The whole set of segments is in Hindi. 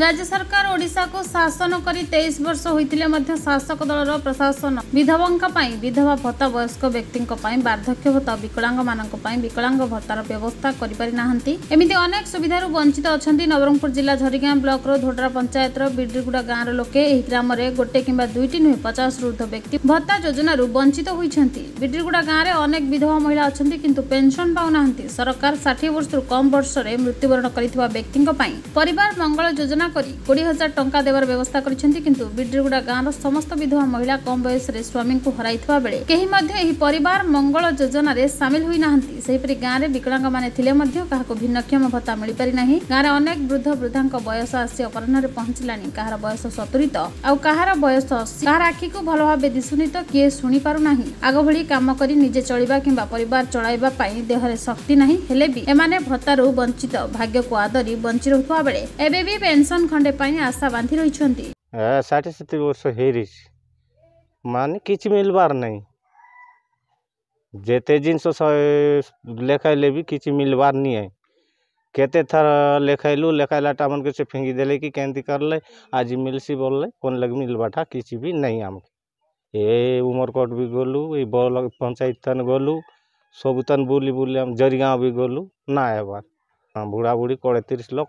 राज्य सरकार को शासन करी तेइस वर्ष शासक दल र प्रशासन विधवा भत्ता वयस्क व्यक्तिको पनि बर्धक्यभत विकलाङ म बिकलाङ भत्तार व्यवस्था गरिपारिन् एमितिक सुविधा वंचित अनु नवरंगपुर जिला झरीगाम ब्लक र धोड्रा पञायतर विड्रिगुडा गाँ र लोके ग्राम गोटे कम्बा दुई नुहेँ पचास वृद्ध व्यक्ति भत्ता योजना वंचित वञ्चित हुन्छ विड्रिगुडा गाँडे अनेक विधवा महिला विधवाला अलि कि पेन्सन पाँदै सरकार वर्ष रु कम वर्षले मृत्युवरण गरिक्ति मंगल योजना ମନା କରି କୋଡ଼ିଏ ହଜାର ଟଙ୍କା ଦେବାର ବ୍ୟବସ୍ଥା କରିଛନ୍ତି କିନ୍ତୁ ବିଡ୍ରିଗୁଡ଼ା ଗାଁର ସମସ୍ତ ବିଧବା ମହିଳା କମ୍ ବୟସରେ ସ୍ୱାମୀଙ୍କୁ ହରାଇଥିବା ବେଳେ କେହି ମଧ୍ୟ ଏହି ପରିବାର ମଙ୍ଗଳ ଯୋଜନାରେ ସାମିଲ ହୋଇନାହାନ୍ତି ସେହିପରି ଗାଁରେ ବିକଳାଙ୍ଗମାନେ ଥିଲେ ମଧ୍ୟ କାହାକୁ ଭିନ୍ନକ୍ଷମ ଭତ୍ତା ମିଳିପାରିନାହିଁ ଗାଁରେ ଅନେକ ବୃଦ୍ଧ ବୃଦ୍ଧାଙ୍କ ବୟସ ଆସି ଅପରାହ୍ନରେ ପହଞ୍ଚିଲାଣି କାହାର ବୟସ ସତୁରୀ ତ ଆଉ କାହାର ବୟସ କାହାର ଆଖିକୁ ଭଲ ଭାବେ ଦିଶୁନି ତ କିଏ ଶୁଣିପାରୁନାହିଁ ଆଗଭଳି କାମ କରି ନିଜେ ଚଳିବା କିମ୍ବା ପରିବାର ଚଳାଇବା ପାଇଁ ଦେହରେ ଶକ୍ତି ନାହିଁ ହେଲେ ବି ଏମାନେ ଭତ୍ତାରୁ ବଞ୍ଚିତ ଭାଗ୍ୟକୁ ଆଦରି ବଞ୍ଚି ରହୁଥିବା ବେଳେ ଏବେ ବି ପେନ୍ସନ୍ पेंशन खंडे आशा बांधि रही ठी सत वर्ष हेरी मान कि मिलबार नहीं जिते जिन लिखले भी कि मिलबार नहीं केते थर लिखलु लिखला टा मन के से फेंगी दिले कि केंती कर ले आज मिलसी बोल ले कौन लगे मिलवाठा किसी भी नहीं आम ए उमरकोट भी गलु ये ब्लक पंचायत तन गलु सब तन बुली बुली जरीगाँव भी गलु ना एबार बुढ़ा बुढ़ी कड़े तीस लोक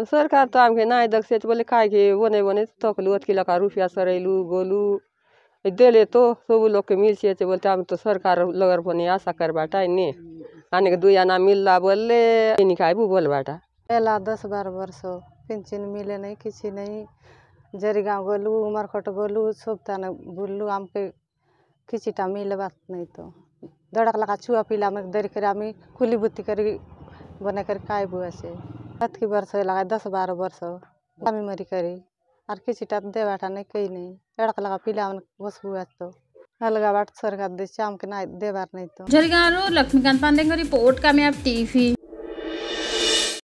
तो सरकार तो तो के ना दख से बोले काय घे वने वने तकलू अतकी लका रुपया सरैलू गोलू दे तो सब लोग के मिल से बोलते आम तो सरकार लगर बने आशा कर बाटा इन आने के आना मिल ला बोले खाएबू बोल बाटा पहला दस बारह वर्ष पिंचिन मिले नहीं किसी नहीं जरी गाँव गोलू उमरकोट गोलू सब ताने बोलू आम के किसी टा मिल बात नहीं तो दड़क लगा छुआ पीला में दर कर आम कुली बुत्ती कर बने कर खाएबू ऐसे कतक वर्ष होए लगा दस बारह हम्म। वर्ष कमी मरी करी और किसी टाप दे बाटा नहीं कहीं नहीं लड़का लगा पीला बस हुआ तो अलगा बाट का दे शाम के ना दे बार नहीं तो झरगारो लक्ष्मीकांत पांडे का रिपोर्ट कामयाब टीवी